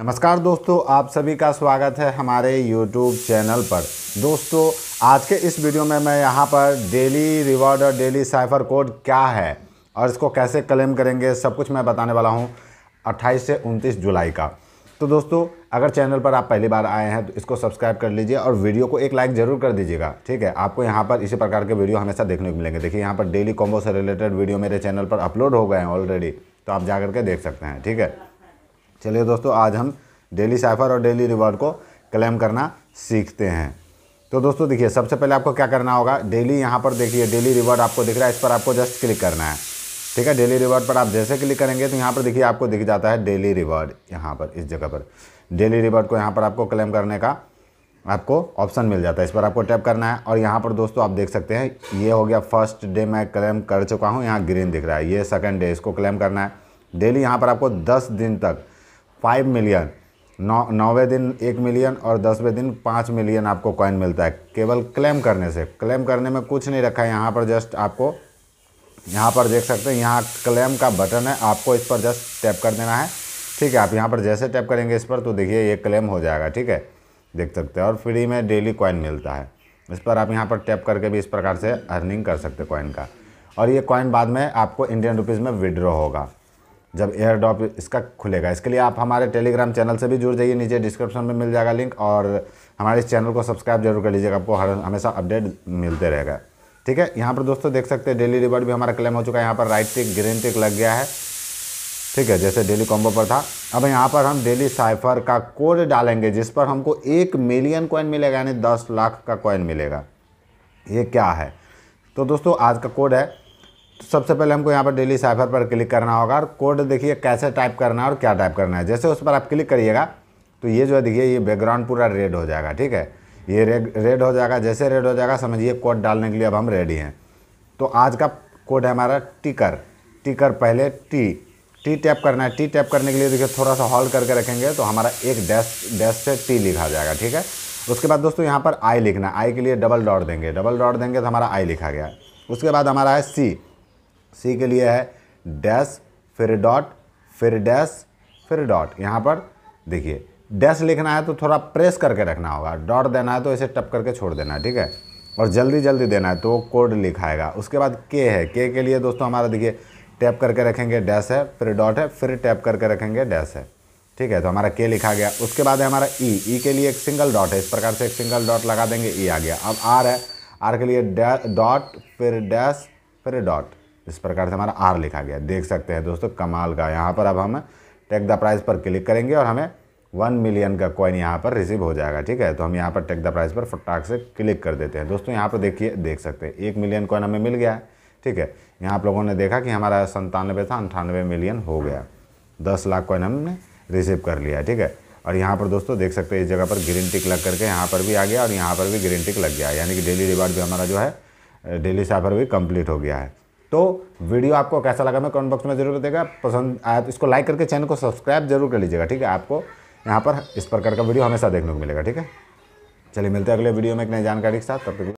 नमस्कार दोस्तों आप सभी का स्वागत है हमारे YouTube चैनल पर दोस्तों आज के इस वीडियो में मैं यहाँ पर डेली रिवॉर्ड और डेली साइफर कोड क्या है और इसको कैसे क्लेम करेंगे सब कुछ मैं बताने वाला हूँ 28 से 29 जुलाई का तो दोस्तों अगर चैनल पर आप पहली बार आए हैं तो इसको सब्सक्राइब कर लीजिए और वीडियो को एक लाइक ज़रूर कर दीजिएगा ठीक है आपको यहाँ पर इसी प्रकार के वीडियो हमेशा देखने को मिलेंगे देखिए यहाँ पर डेली कॉम्बो से रिलेटेड वीडियो मेरे चैनल पर अपलोड हो गए हैं ऑलरेडी तो आप जा के देख सकते हैं ठीक है चलिए दोस्तों आज हम डेली साइफर और डेली रिवॉर्ड को क्लेम करना सीखते हैं तो दोस्तों देखिए सबसे पहले आपको क्या करना होगा डेली यहाँ पर देखिए डेली रिवॉर्ड आपको दिख रहा है इस पर आपको जस्ट क्लिक करना है ठीक है डेली रिवॉर्ड पर आप जैसे क्लिक करेंगे तो यहाँ पर देखिए आपको दिख जाता है डेली रिवॉर्ड यहाँ पर इस जगह पर डेली रिवॉर्ड को यहाँ पर आपको क्लेम करने का आपको ऑप्शन मिल जाता है इस पर आपको टैप करना है और यहाँ पर दोस्तों आप देख सकते हैं ये हो गया फर्स्ट डे मैं क्लेम कर चुका हूँ यहाँ ग्रीन दिख रहा है ये सेकेंड डे इसको क्लेम करना है डेली यहाँ पर आपको दस दिन तक फाइव मिलियन नौ नौवें दिन एक मिलियन और दसवें दिन पाँच मिलियन आपको कॉइन मिलता है केवल क्लेम करने से क्लेम करने में कुछ नहीं रखा है यहाँ पर जस्ट आपको यहाँ पर देख सकते हैं यहाँ क्लेम का बटन है आपको इस पर जस्ट टैप कर देना है ठीक है आप यहाँ पर जैसे टैप करेंगे इस पर तो देखिए ये क्लेम हो जाएगा ठीक है देख सकते हैं और फ्री में डेली कॉइन मिलता है इस पर आप यहाँ पर टैप करके भी इस प्रकार से अर्निंग कर सकते कॉइन का और ये कॉइन बाद में आपको इंडियन रुपीज़ में विड्रॉ होगा जब एयर ड्रॉप इसका खुलेगा इसके लिए आप हमारे टेलीग्राम चैनल से भी जुड़ जाइए नीचे डिस्क्रिप्शन में मिल जाएगा लिंक और हमारे इस चैनल को सब्सक्राइब जरूर कर लीजिएगा आपको हर हमेशा अपडेट मिलते रहेगा ठीक है यहाँ पर दोस्तों देख सकते हैं डेली रिवॉर्ड भी हमारा क्लेम हो चुका है यहाँ पर राइट टिक ग्रीन टिक लग गया है ठीक है जैसे डेली कॉम्बो पर था अब यहाँ पर हम डेली साइफर का कोड डालेंगे जिस पर हमको एक मिलियन कॉइन मिलेगा यानी दस लाख का कॉइन मिलेगा ये क्या है तो दोस्तों आज का कोड है तो सबसे पहले हमको यहाँ पर डेली साइफर पर क्लिक करना होगा और कोड देखिए कैसे टाइप करना है और क्या टाइप करना है जैसे उस पर आप क्लिक करिएगा तो ये जो है देखिए ये बैकग्राउंड पूरा रेड हो जाएगा ठीक है ये रेड रेड हो जाएगा जैसे रेड हो जाएगा समझिए कोड डालने के लिए अब हम रेडी हैं तो आज का कोड है हमारा टिकर टिकर पहले टी टी टैप करना है टी टैप करने के लिए देखिए थोड़ा सा हॉल करके रखेंगे तो हमारा एक डैश डैश से टी लिखा जाएगा ठीक है उसके बाद दोस्तों यहाँ पर आई लिखना आई के लिए डबल डॉट देंगे डबल डॉट देंगे तो हमारा आई लिखा गया उसके बाद हमारा है सी सी के लिए है डैश फिर डॉट फिर डैश फिर डॉट यहाँ पर देखिए डैश लिखना है तो थोड़ा प्रेस करके रखना होगा डॉट देना है तो इसे टप करके छोड़ देना है ठीक है और जल्दी जल्दी देना है तो कोड लिखाएगा उसके बाद के है के के लिए दोस्तों हमारा देखिए टैप करके रखेंगे डैश है फिर डॉट है फिर टैप करके रखेंगे डैश है ठीक है तो हमारा के लिखा गया उसके बाद है हमारा ई e। ई e के लिए एक सिंगल डॉट है इस प्रकार से एक सिंगल डॉट लगा देंगे ई e आ गया अब आर है आर के लिए डॉट फिर डैश फिर डॉट इस प्रकार से हमारा आर लिखा गया देख सकते हैं दोस्तों कमाल का यहाँ पर अब हम टेक द प्राइस पर क्लिक करेंगे और हमें वन मिलियन का कॉइन यहाँ पर रिसीव हो जाएगा ठीक है तो हम यहाँ पर टेक द प्राइस पर फटाक से क्लिक कर देते हैं दोस्तों यहाँ पर देखिए देख सकते हैं एक मिलियन कॉइन हमें मिल गया है ठीक है यहाँ आप लोगों ने देखा कि हमारा संतानवे था अंठानवे मिलियन हो गया दस लाख कॉइन हमने रिसीव कर लिया ठीक है और यहाँ पर दोस्तों देख सकते हैं इस जगह पर ग्रीन टिक लग करके यहाँ पर भी आ गया और यहाँ पर भी ग्रीन टिक लग गया यानी कि डेली रिवार्ड भी हमारा जो है डेली साफर भी कंप्लीट हो गया है तो वीडियो आपको कैसा लगा मैं कमेंट बॉक्स में जरूर देगा पसंद आया तो इसको लाइक करके चैनल को सब्सक्राइब जरूर कर लीजिएगा ठीक है आपको यहाँ पर इस प्रकार का वीडियो हमेशा देखने को मिलेगा ठीक है चलिए मिलते हैं अगले वीडियो में एक नई जानकारी के साथ तब तक